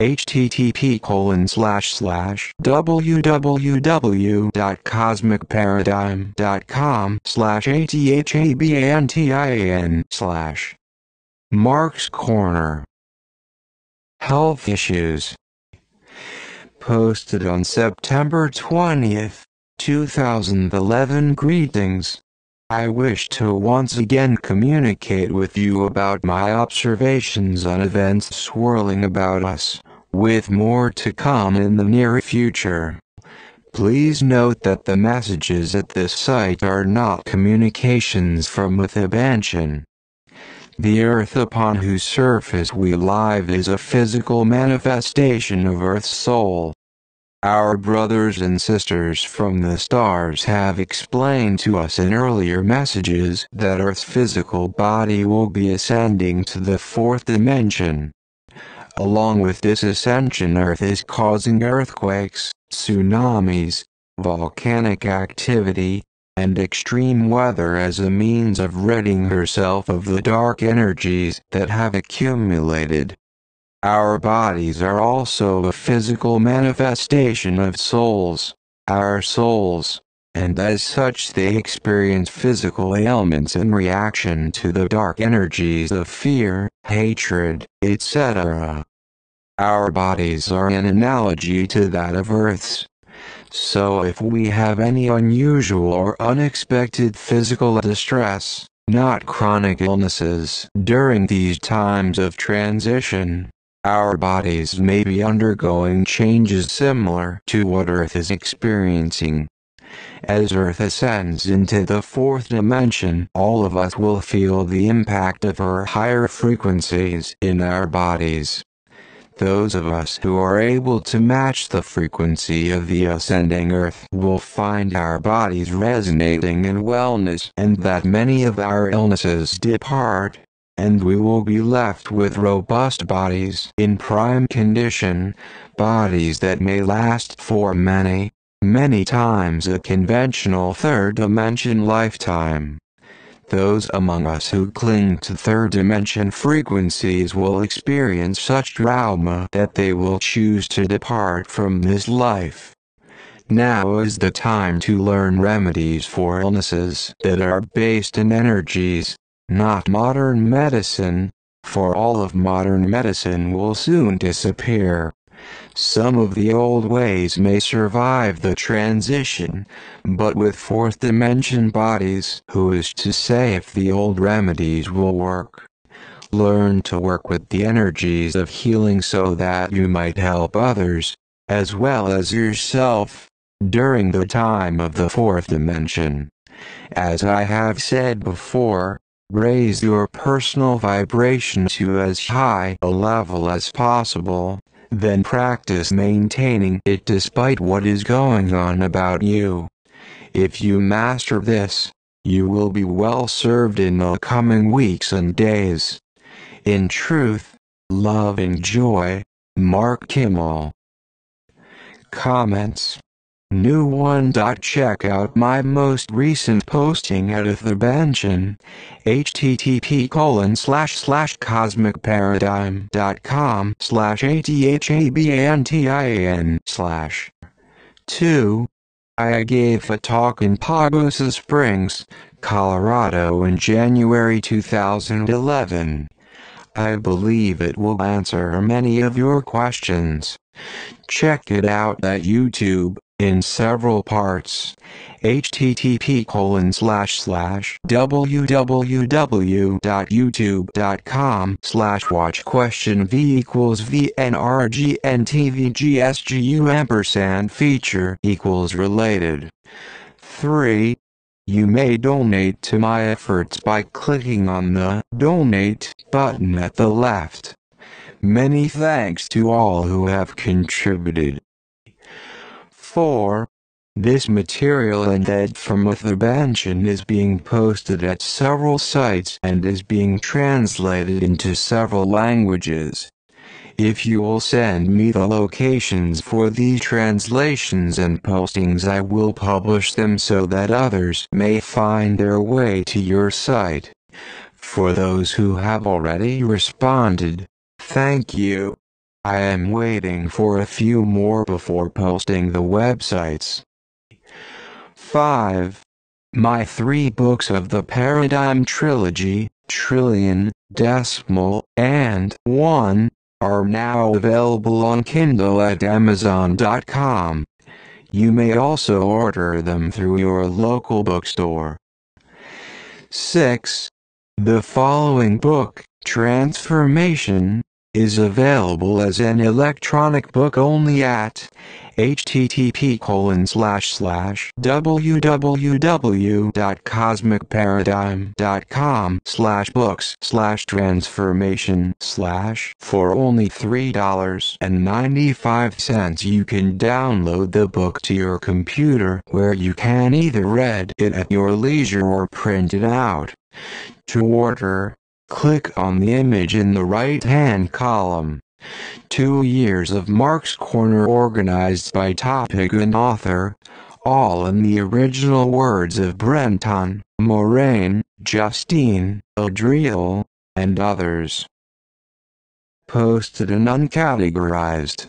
http colon slash slash www.cosmicparadigm.com slash athabantian slash Mark's Corner Health Issues Posted on September 20th, 2011 Greetings I wish to once again communicate with you about my observations on events swirling about us with more to come in the near future. Please note that the messages at this site are not communications from Uthabanchen. The Earth upon whose surface we live is a physical manifestation of Earth's soul. Our brothers and sisters from the stars have explained to us in earlier messages that Earth's physical body will be ascending to the fourth dimension along with this ascension Earth is causing earthquakes, tsunamis, volcanic activity, and extreme weather as a means of ridding herself of the dark energies that have accumulated. Our bodies are also a physical manifestation of souls, our souls, and as such they experience physical ailments in reaction to the dark energies of fear, hatred, etc. Our bodies are an analogy to that of Earth's. So if we have any unusual or unexpected physical distress, not chronic illnesses, during these times of transition, our bodies may be undergoing changes similar to what Earth is experiencing. As Earth ascends into the fourth dimension, all of us will feel the impact of her higher frequencies in our bodies. Those of us who are able to match the frequency of the ascending earth will find our bodies resonating in wellness and that many of our illnesses depart, and we will be left with robust bodies in prime condition, bodies that may last for many, many times a conventional third dimension lifetime. Those among us who cling to third dimension frequencies will experience such trauma that they will choose to depart from this life. Now is the time to learn remedies for illnesses that are based in energies, not modern medicine, for all of modern medicine will soon disappear. Some of the old ways may survive the transition, but with fourth dimension bodies, who is to say if the old remedies will work? Learn to work with the energies of healing so that you might help others, as well as yourself, during the time of the fourth dimension. As I have said before, raise your personal vibration to as high a level as possible, then practice maintaining it despite what is going on about you. If you master this, you will be well served in the coming weeks and days. In truth, love and joy, Mark Kimmel. Comments New one. Check out my most recent posting at Etherbansion, http colon slash slash cosmicparadigm.com slash athabantin slash 2. I gave a talk in Pagosa Springs, Colorado in January 2011. I believe it will answer many of your questions. Check it out at YouTube in several parts. http colon slash slash www.youtube.com slash watch question v equals vnrgntvgsgu ampersand feature equals related. 3. You may donate to my efforts by clicking on the donate button at the left. Many thanks to all who have contributed. 4. This material and that from with Abanchan is being posted at several sites and is being translated into several languages. If you will send me the locations for the translations and postings I will publish them so that others may find their way to your site. For those who have already responded, thank you. I am waiting for a few more before posting the websites. 5. My three books of the Paradigm Trilogy, Trillion, Decimal, and One, are now available on Kindle at Amazon.com. You may also order them through your local bookstore. 6. The following book, Transformation, is available as an electronic book only at http www.cosmicparadigm.com slash books slash transformation slash for only $3.95 you can download the book to your computer where you can either read it at your leisure or print it out. To order, Click on the image in the right-hand column. Two years of Mark's Corner organized by topic and author, all in the original words of Brenton, Moraine, Justine, Adriel, and others. Posted and uncategorized.